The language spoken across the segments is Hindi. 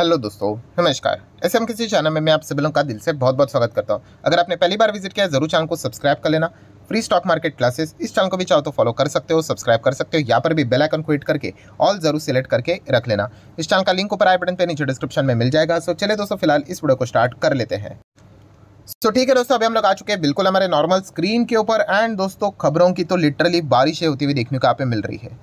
हेलो दोस्तों नमस्कार ऐसे हम किसी चैनल में मैं आप सभी लोगों का दिल से बहुत बहुत स्वागत करता हूं अगर आपने पहली बार विजिट किया है जरूर चैनल को सब्सक्राइब कर लेना फ्री स्टॉक मार्केट क्लासेस इस चैनल को भी चाहो तो फॉलो कर सकते हो सब्सक्राइब कर सकते हो यहाँ पर भी बेल आइकन को हिट करके ऑल जरूर सेलेक्ट करके रख लेना इस चैनल का लिंक ऊपर आई बटन पर नीचे डिस्क्रिप्शन में मिल जाएगा सो चले दोस्तों फिलहाल इस वीडियो को स्टार्ट कर लेते हैं सो ठीक है दोस्तों अभी हम लोग आ चुके हैं बिल्कुल हमारे नॉर्मल स्क्रीन के ऊपर एंड दोस्तों खबरों की तो लिटरली बारिशें होती हुई देखने को आप मिल रही है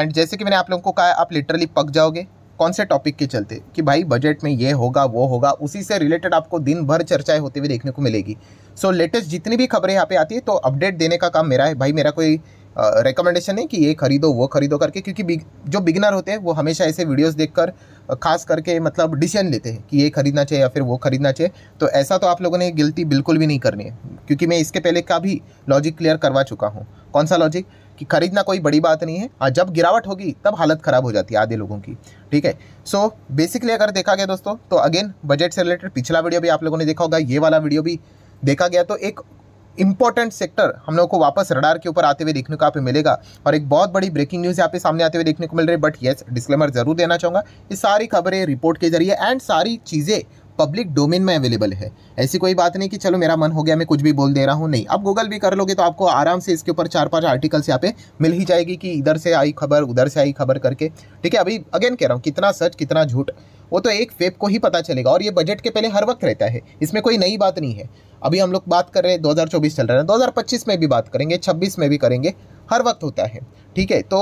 एंड जैसे कि मैंने आप लोगों को कहा आप लिटरली पक जाओगे कौन से टॉपिक के चलते कि भाई बजट में ये होगा वो होगा उसी से रिलेटेड आपको दिन भर चर्चाएं होती हुई देखने को मिलेगी सो so, लेटेस्ट जितनी भी खबरें यहाँ पे आती है तो अपडेट देने का काम मेरा है भाई मेरा कोई रिकमेंडेशन uh, है कि ये खरीदो वो खरीदो करके क्योंकि बिग, जो बिगनर होते हैं वो हमेशा ऐसे वीडियोस देखकर खास करके मतलब डिसीजन लेते हैं कि ये खरीदना चाहिए या फिर वो खरीदना चाहिए तो ऐसा तो आप लोगों ने गिलती बिल्कुल भी नहीं करनी है क्योंकि मैं इसके पहले का भी लॉजिक क्लियर करवा चुका हूँ कौन सा लॉजिक कि खरीदना कोई बड़ी बात नहीं है और हाँ, जब गिरावट होगी तब हालत ख़राब हो जाती है आधे लोगों की ठीक है सो बेसिकली अगर देखा गया दोस्तों तो अगेन बजट से रिलेटेड पिछला वीडियो भी आप लोगों ने देखा होगा ये वाला वीडियो भी देखा गया तो एक इंपॉर्टेंट सेक्टर हम लोगों को वापस रडार के ऊपर आते हुए देखने को आप मिलेगा और एक बहुत बड़ी ब्रेकिंग न्यूज़ यहाँ पे सामने आते हुए देखने को मिल रही है बट येस डिस्क्लेमर जरूर देना चाहूंगा ये सारी खबरें रिपोर्ट के जरिए एंड सारी चीज़ें पब्लिक डोमेन में अवेलेबल है ऐसी कोई बात नहीं कि चलो मेरा मन हो गया मैं कुछ भी बोल दे रहा हूँ नहीं आप गूगल भी कर लोगे तो आपको आराम से इसके ऊपर चार पाँच आर्टिकल्स यहाँ पे मिल ही जाएगी कि इधर से आई खबर उधर से आई खबर करके ठीक है अभी अगेन कह रहा हूँ कितना सच कितना झूठ वो तो एक फेब को ही पता चलेगा और ये बजट के पहले हर वक्त रहता है इसमें कोई नई बात नहीं है अभी हम लोग बात कर रहे हैं 2024 चल रहा है 2025 में भी बात करेंगे 26 में भी करेंगे हर वक्त होता है ठीक है तो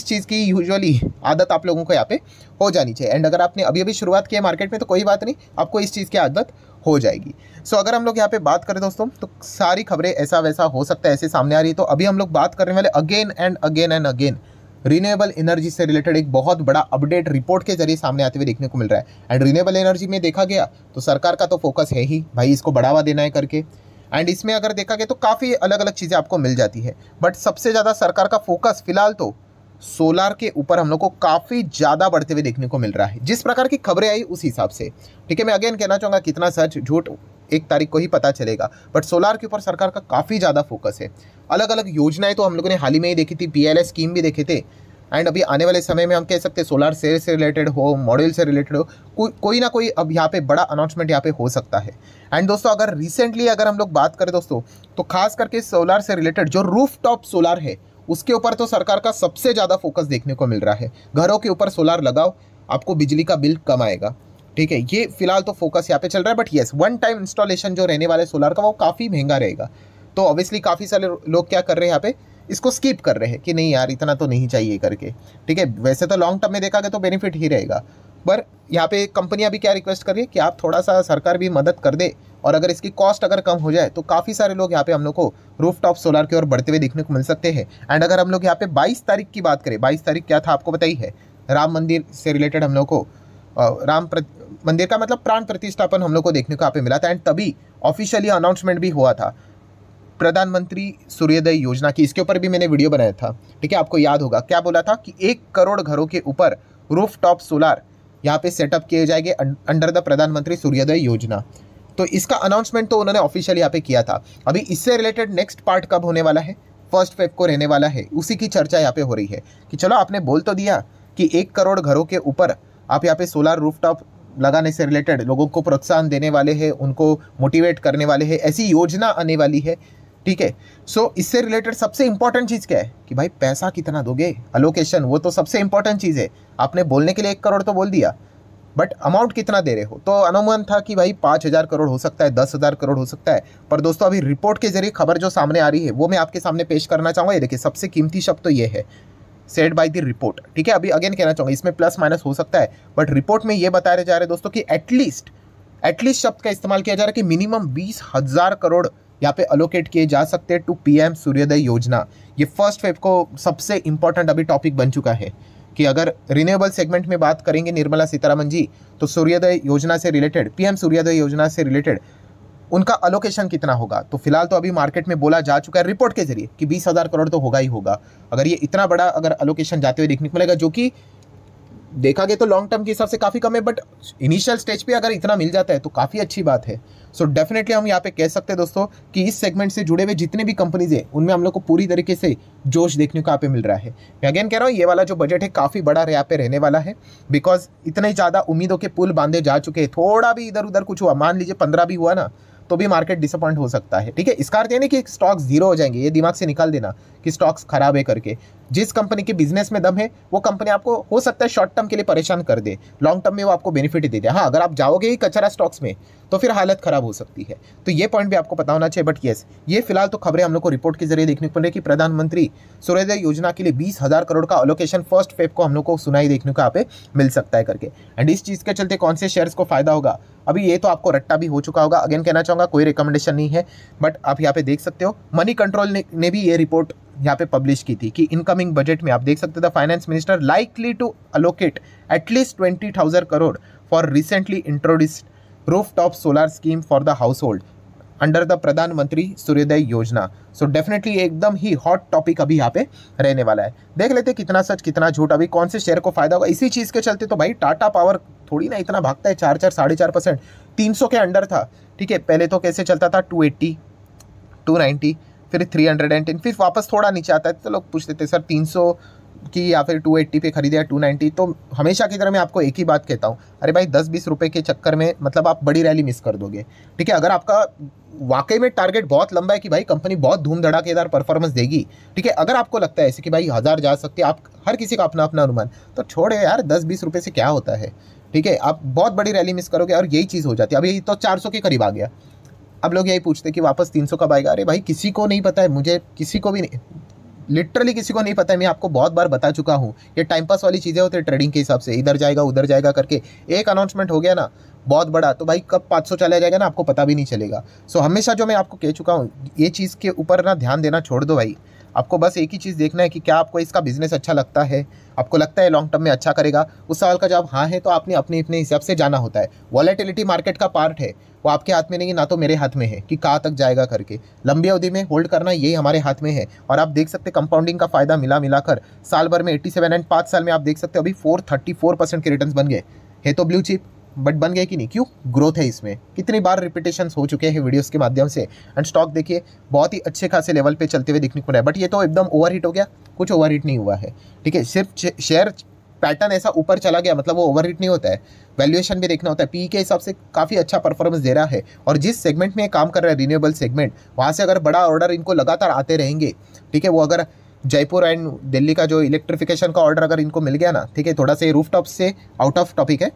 इस चीज़ की यूजुअली आदत आप लोगों को यहाँ पे हो जानी चाहिए एंड अगर आपने अभी अभी शुरुआत की है मार्केट में तो कोई बात नहीं आपको इस चीज़ की आदत हो जाएगी सो so, अगर हम लोग यहाँ पे बात करें दोस्तों तो सारी खबरें ऐसा वैसा हो सकता है ऐसे सामने आ रही है तो अभी हम लोग बात करने वाले again and again and again renewable energy से रिलेटेड एक बहुत बड़ा अपडेट रिपोर्ट के जरिए सामने आते हुए देखने को मिल रहा है एंड रीनेबल एनर्जी में देखा गया तो सरकार का तो फोकस है ही भाई इसको बढ़ावा देना है करके एंड इसमें अगर देखा गया तो काफ़ी अलग अलग चीज़ें आपको मिल जाती है बट सबसे ज़्यादा सरकार का फोकस फिलहाल तो सोलार के ऊपर हम लोग को काफ़ी ज़्यादा बढ़ते हुए देखने को मिल रहा है जिस प्रकार की खबरें आई उस हिसाब से ठीक है मैं अगेन कहना चाहूँगा कितना सच झूठ एक तारीख को ही पता चलेगा बट सोलार के ऊपर सरकार का काफ़ी ज़्यादा फोकस है अलग अलग योजनाएं तो हम लोगों ने हाल ही में ही देखी थी पी स्कीम भी देखे थे एंड अभी आने वाले समय में हम कह सकते हैं सोलार सेल से रिलेटेड हो मॉडल से रिलेटेड हो को, कोई ना कोई अब यहाँ पे बड़ा अनाउंसमेंट यहाँ पे हो सकता है एंड दोस्तों अगर रिसेंटली अगर हम लोग बात करें दोस्तों तो खास करके सोलार से रिलेटेड जो रूफ टॉप सोलार है उसके ऊपर तो सरकार का सबसे ज़्यादा फोकस देखने को मिल रहा है घरों के ऊपर सोलार लगाओ आपको बिजली का बिल कम आएगा ठीक है ये फिलहाल तो फोकस यहाँ पे चल रहा है but yes one time installation जो रहने वाला है सोलर का वो काफ़ी महंगा रहेगा तो ऑब्वियसली काफ़ी सारे लोग क्या कर रहे हैं यहाँ पे इसको स्किप कर रहे हैं कि नहीं यार इतना तो नहीं चाहिए करके ठीक है वैसे तो लॉन्ग टर्म में देखा गया तो बेनिफिट ही रहेगा पर यहाँ पे कंपनियाँ भी क्या रिक्वेस्ट कर रही है कि आप थोड़ा सा सरकार भी मदद कर दे और अगर इसकी कॉस्ट अगर कम हो जाए तो काफ़ी सारे लोग यहाँ पे हम लोग को रूफ टॉप सोलर की ओर बढ़ते हुए देखने को मिल सकते हैं एंड अगर हम लोग यहाँ पे 22 तारीख की बात करें 22 तारीख क्या था आपको बताई है राम मंदिर से रिलेटेड हम लोग को राम मंदिर का मतलब प्राण प्रतिष्ठापन हम लोग को देखने को यहाँ पे मिला था एंड तभी ऑफिशियली अनाउंसमेंट भी हुआ था प्रधानमंत्री सूर्योदय योजना की इसके ऊपर भी मैंने वीडियो बनाया था ठीक है आपको याद होगा क्या बोला था कि एक करोड़ घरों के ऊपर रूफ टॉप सोलार यहाँ पे सेटअप किए जाएंगे अंडर द प्रधानमंत्री सूर्योदय योजना तो इसका अनाउंसमेंट तो उन्होंने ऑफिशियली यहाँ पे किया था अभी इससे रिलेटेड नेक्स्ट पार्ट कब होने वाला है फर्स्ट फेब को रहने वाला है उसी की चर्चा यहाँ पे हो रही है कि चलो आपने बोल तो दिया कि एक करोड़ घरों के ऊपर आप यहाँ पे सोलार टॉप लगाने से रिलेटेड लोगों को प्रोत्साहन देने वाले हैं उनको मोटिवेट करने वाले हैं ऐसी योजना आने वाली है ठीक है सो इससे रिलेटेड सबसे इंपॉर्टेंट चीज़ क्या है कि भाई पैसा कितना दोगे अलोकेशन वो तो सबसे इंपॉर्टेंट चीज़ है आपने बोलने के लिए एक करोड़ तो बोल दिया बट अमाउंट कितना दे रहे हो तो अनुमान था कि भाई पाँच हज़ार करोड़ हो सकता है दस हज़ार करोड़ हो सकता है पर दोस्तों अभी रिपोर्ट के जरिए खबर जो सामने आ रही है वो मैं आपके सामने पेश करना चाहूँगा ये देखिए सबसे कीमती शब्द तो ये है सेड बाय द रिपोर्ट ठीक है अभी अगेन कहना चाहूँगा इसमें प्लस माइनस हो सकता है बट रिपोर्ट में ये बताया जा रहा है दोस्तों कि एटलीस्ट एटलीस्ट शब्द का इस्तेमाल किया जा रहा है कि मिनिमम बीस हज़ार करोड़ यहाँ पे अलोकेट किए जा सकते हैं टू पीएम सूर्योदय योजना ये फर्स्ट वेब को सबसे इंपॉर्टेंट अभी टॉपिक बन चुका है कि अगर रिन्यूएबल सेगमेंट में बात करेंगे निर्मला सीतारामन जी तो सूर्योदय योजना से रिलेटेड पीएम सूर्योदय योजना से रिलेटेड उनका अलोकेशन कितना होगा तो फिलहाल तो अभी मार्केट में बोला जा चुका है रिपोर्ट के जरिए कि बीस हज़ार करोड़ तो होगा ही होगा अगर ये इतना बड़ा अगर अलोकेशन जाते हुए देखने को मिलेगा जो कि देखा गया तो लॉन्ग टर्म के हिसाब से काफ़ी कम है बट इनिशियल स्टेज पे अगर इतना मिल जाता है तो काफ़ी अच्छी बात है सो so डेफिनेटली हम यहाँ पे कह सकते हैं दोस्तों कि इस सेगमेंट से जुड़े हुए जितने भी कंपनीज हैं उनमें हम लोग को पूरी तरीके से जोश देखने को यहाँ पे मिल रहा है मैं अगेन कह रहा हूँ ये वाला जो बजट है काफ़ी बड़ा यहाँ पे रहने वाला है बिकॉज इतने ज़्यादा उम्मीदों के पुल बांधे जा चुके हैं थोड़ा भी इधर उधर कुछ हुआ मान लीजिए पंद्रह भी हुआ ना तो भी मार्केट डिसअपॉइंट हो सकता है ठीक है इसका अर्थ यानी कि स्टॉक्स जीरो हो जाएंगे ये दिमाग से निकाल देना कि स्टॉक्स खराब है करके जिस कंपनी के बिजनेस में दम है वो कंपनी आपको हो सकता है शॉर्ट टर्म के लिए परेशान कर दे लॉन्ग टर्म में वो आपको बेनिफिट दे दे हाँ अगर आप जाओगे ही कचरा स्टॉक्स में तो फिर हालत खराब हो सकती है तो ये पॉइंट भी आपको पता होना चाहिए बट येस ये फिलहाल तो खबरें हम लोग को रिपोर्ट के जरिए देखने को मिल रही कि प्रधानमंत्री सूर्योदय योजना के लिए बीस हजार करोड़ का अलोकेशन फर्स्ट फेफ को हम लोग को सुनाई देखने को यहाँ पे मिल सकता है करके एंड इस चीज़ के चलते कौन से शेयर्स को फायदा होगा अभी ये तो आपको रट्टा भी हो चुका होगा अगेन कहना चाहूँगा कोई रिकमेंडेशन नहीं है बट आप यहाँ पे देख सकते हो मनी कंट्रोल ने, ने भी ये रिपोर्ट यहाँ पे पब्लिश की थी कि इनकमिंग बजट में आप देख सकते थे finance minister likely to allocate at least twenty thousand crore for recently introduced roof top solar scheme for the household under the Pradhanmantri Suryodaya योजना सो डेफिनेटली एकदम ही हॉट टॉपिक अभी यहाँ पे रहने वाला है देख लेते कितना सच कितना झूठ अभी कौन से शेयर को फायदा होगा इसी चीज़ के चलते तो भाई टाटा पावर थोड़ी ना इतना भागता है चार चार साढ़े चार परसेंट तीन सौ के अंडर था ठीक है पहले तो कैसे चलता था टू एट्टी टू नाइन्टी फिर थ्री हंड्रेड एंड टेन फिर वापस थोड़ा नीचे आता है तो लोग पूछ देते सर तीन सौ की या फिर टू एट्टी पे खरीदे या टू नाइन्टी तो हमेशा की तरह मैं आपको एक ही बात कहता हूँ अरे भाई दस बीस रुपये के चक्कर में मतलब आप बड़ी रैली मिस कर दोगे ठीक है अगर आपका वाकई में टारगेट बहुत लंबा है कि भाई कंपनी बहुत धूम धड़ाकेदार परफॉर्मेंस देगी ठीक है अगर आपको लगता है ऐसे कि भाई हज़ार जा सकते आप हर किसी का अपना अपना अनुमान तो छोड़े यार दस बीस रुपये से क्या होता है ठीक है आप बहुत बड़ी रैली मिस करोगे और यही चीज़ हो जाती है अभी तो चार सौ के करीब आ गया अब लोग यही पूछते कि वापस तीन सौ कब आएगा अरे भाई किसी को नहीं पता है मुझे किसी को भी नहीं लिटरली किसी को नहीं पता है मैं आपको बहुत बार बता चुका हूँ ये टाइम पास वाली चीज़ें होती है ट्रेडिंग के हिसाब से इधर जाएगा उधर जाएगा करके एक अनाउंसमेंट हो गया ना बहुत बड़ा तो भाई कब 500 चला जाएगा ना आपको पता भी नहीं चलेगा सो so, हमेशा जो मैं आपको कह चुका हूँ ये चीज़ के ऊपर ना ध्यान देना छोड़ दो भाई आपको बस एक ही चीज़ देखना है कि क्या आपको इसका बिज़नेस अच्छा लगता है आपको लगता है लॉन्ग टर्म में अच्छा करेगा उस सवाल का जवाब हाँ है तो आपने अपने अपने हिसाब से जाना होता है वॉलेटिलिटी मार्केट का पार्ट है वो आपके हाथ में नहीं ना तो मेरे हाथ में है कि कहाँ तक जाएगा करके लंबी अवधि में होल्ड करना यही हमारे हाथ में है और आप देख सकते कंपाउंडिंग का फ़ायदा मिला मिलाकर साल भर में एट्टी सेवन एंड पाँच साल में आप देख सकते हो अभी फोर थर्टी फोर परसेंट के रिटर्न बन गए है तो ब्लू चिप बट बन गए कि नहीं क्यों ग्रोथ है इसमें कितनी बार रिपीटेशन हो चुके हैं वीडियोस के माध्यम से एंड स्टॉक देखिए बहुत ही अच्छे खासे लेवल पे चलते हुए देखने को मिला है बट ये तो एकदम ओवरहीट हो गया कुछ ओवरहीट नहीं हुआ है ठीक है सिर्फ शेयर पैटर्न ऐसा ऊपर चला गया मतलब वो ओवरहीट नहीं होता है वैल्यूएशन भी देखना होता है पी के हिसाब से काफ़ी अच्छा परफॉर्मेंस दे रहा है और जिस सेगमेंट में काम कर रहा है रिन्यूएबल सेगमेंट वहाँ से अगर बड़ा ऑर्डर इनको लगातार आते रहेंगे ठीक है वो अगर जयपुर एंड दिल्ली का जो इलेक्ट्रिफिकेशन का ऑर्डर अगर इनको मिल गया ना ठीक है थोड़ा सा रूफ टॉप से आउट ऑफ टॉपिक है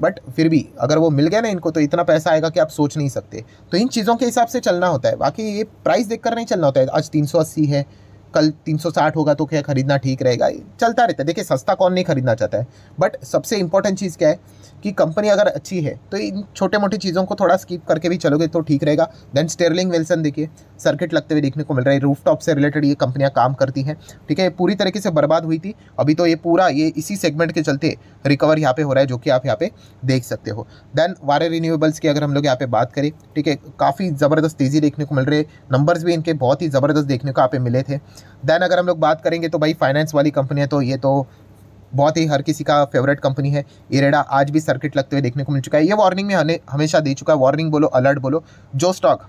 बट फिर भी अगर वो मिल गया ना इनको तो इतना पैसा आएगा कि आप सोच नहीं सकते तो इन चीज़ों के हिसाब से चलना होता है बाकी ये प्राइस देखकर नहीं चलना होता है आज तीन है कल 360 होगा तो क्या खरीदना ठीक रहेगा चलता रहता है देखिए सस्ता कौन नहीं खरीदना चाहता है बट सबसे इंपॉर्टेंट चीज़ क्या है कि कंपनी अगर अच्छी है तो इन छोटे मोटी चीज़ों को थोड़ा स्किप करके भी चलोगे तो ठीक रहेगा देन स्टेरलिंग वेल्सन देखिए सर्किट लगते हुए देखने को मिल रहा है रूफ से रिलेटेड ये कंपनियाँ काम करती हैं ठीक है पूरी तरीके से बर्बाद हुई थी अभी तो ये पूरा ये इसी सेगमेंट के चलते रिकवर यहाँ पे हो रहा है जो कि आप यहाँ पे देख सकते हो देन वारे रिन्यूएबल्स की अगर हम लोग यहाँ पे बात करें ठीक है काफ़ी ज़बरदस्त तेज़ी देखने को मिल रही है नंबर्स भी इनके बहुत ही ज़बरदस्त देखने को यहाँ पे मिले थे देन अगर हम लोग बात करेंगे तो भाई फाइनेंस वाली कंपनी है तो ये तो बहुत ही हर किसी का फेवरेट कंपनी है इरेडा आज भी सर्किट लगते हुए देखने को मिल चुका है ये वार्निंग में हमेशा दे चुका है वार्निंग बोलो अलर्ट बोलो जो स्टॉक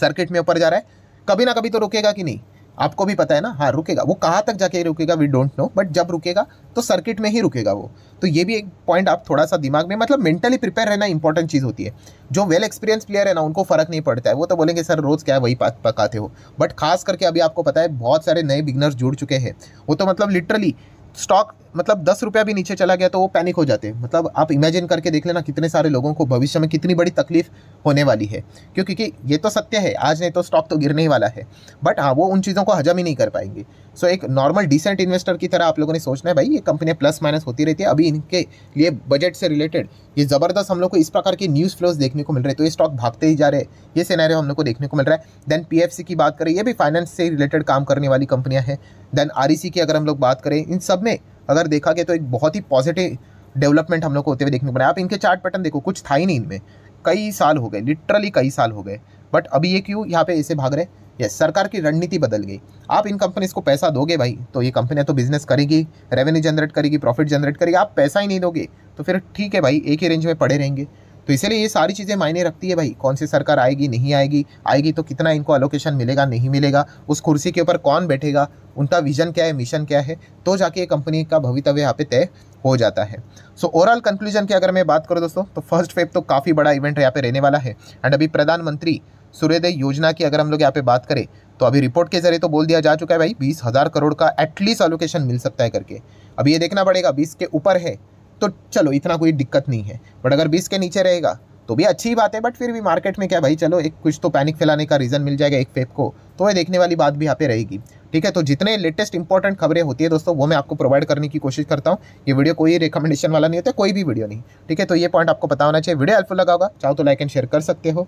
सर्किट में ऊपर जा रहा है कभी ना कभी तो रुकेगा कि नहीं आपको भी पता है ना हाँ रुकेगा वो कहाँ तक जाके रुकेगा वी डोंट नो बट जब रुकेगा तो सर्किट में ही रुकेगा वो तो ये भी एक पॉइंट आप थोड़ा सा दिमाग में मतलब मेंटली प्रिपेयर रहना इंपॉर्टेंट चीज़ होती है जो वेल एक्सपीरियंस प्लेयर है ना उनको फ़र्क नहीं पड़ता है वो तो बोलेंगे सर रोज़ क्या है वही पकाते हो बट खास करके अभी आपको पता है बहुत सारे नए बिगनर्स जुड़ चुके हैं वो तो मतलब लिटरली स्टॉक मतलब दस रुपया भी नीचे चला गया तो वो पैनिक हो जाते हैं मतलब आप इमेजिन करके देख लेना कितने सारे लोगों को भविष्य में कितनी बड़ी तकलीफ होने वाली है क्योंकि कि ये तो सत्य है आज नहीं तो स्टॉक तो गिरने ही वाला है बट हाँ वो उन चीज़ों को हजम ही नहीं कर पाएंगे सो एक नॉर्मल डिसेंट इन्वेस्टर की तरह आप लोगों ने सोचना है भाई ये कंपनियाँ प्लस माइनस होती रहती है अभी इनके लिए बजट से रिलेटेड ये ज़बरदस्त हम लोग को इस प्रकार के न्यूज़ फ्लोज देखने को मिल रहे हैं तो ये स्टॉक भागते ही जा रहे हैं ये सिनेरियो हम लोग को देखने को मिल रहा है देन पी की बात करें ये भी फाइनेंस से रिलेटेड काम करने वाली कंपनियाँ हैं देन आर e की अगर हम लोग बात करें इन सब में अगर देखा गया तो एक बहुत ही पॉजिटिव डेवलपमेंट हम लोग को होते हुए देखने को मिला आप इनके चार्ट पैटर्न देखो कुछ था ही नहीं इनमें कई साल हो गए लिटरली कई साल हो गए बट अभी ये क्यों यहाँ पे ऐसे भाग रहे यस सरकार की रणनीति बदल गई आप इन कंपनीज को पैसा दोगे भाई तो ये कंपनियाँ तो बिजनेस करेगी रेवेन्यू जनरेट करेगी प्रॉफिट जनरेट करेगी आप पैसा ही नहीं दोगे तो फिर ठीक है भाई एक ही रेंज में पड़े रहेंगे तो इसलिए ये सारी चीज़ें मायने रखती है भाई कौन सी सरकार आएगी नहीं आएगी आएगी तो कितना इनको अलोकेशन मिलेगा नहीं मिलेगा उस कुर्सी के ऊपर कौन बैठेगा उनका विजन क्या है मिशन क्या है तो जाके ये कंपनी का भवितव्य यहाँ पे तय हो जाता है सो ओवरऑल कंक्लूजन की अगर मैं बात करूँ दोस्तों तो फर्स्ट फेब तो काफ़ी बड़ा इवेंट यहाँ पे रहने वाला है एंड अभी प्रधानमंत्री सूर्योदय योजना की अगर हम लोग यहाँ पे बात करें तो अभी रिपोर्ट के जरिए तो बोल दिया जा चुका है भाई बीस हज़ार करोड़ का एटलीस्ट अलोकेशन मिल सकता है करके अभी ये देखना पड़ेगा बीस के ऊपर है तो चलो इतना कोई दिक्कत नहीं है बट अगर बीस के नीचे रहेगा तो भी अच्छी बात है बट फिर भी मार्केट में क्या भाई चलो एक कुछ तो पैनिक फैलाने का रीज़न मिल जाएगा एक फेप को तो वह देखने वाली बात भी यहाँ पे रहेगी ठीक है तो जितने लेटेस्ट इंपॉर्टेंट खबरें होती है दोस्तों वो मैं आपको प्रोवाइड करने की कोशिश करता हूँ ये वीडियो कोई रिकमेंडेशन वाला नहीं होता कोई भी वीडियो नहीं ठीक है तो ये पॉइंट आपको बताना होना चाहिए वीडियो हेल्पफुल लगा होगा चाहो तो लाइक एंड शेयर कर सकते हो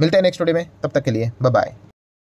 मिलते हैं नेक्स्ट वीडियो में तब तक के लिए बाय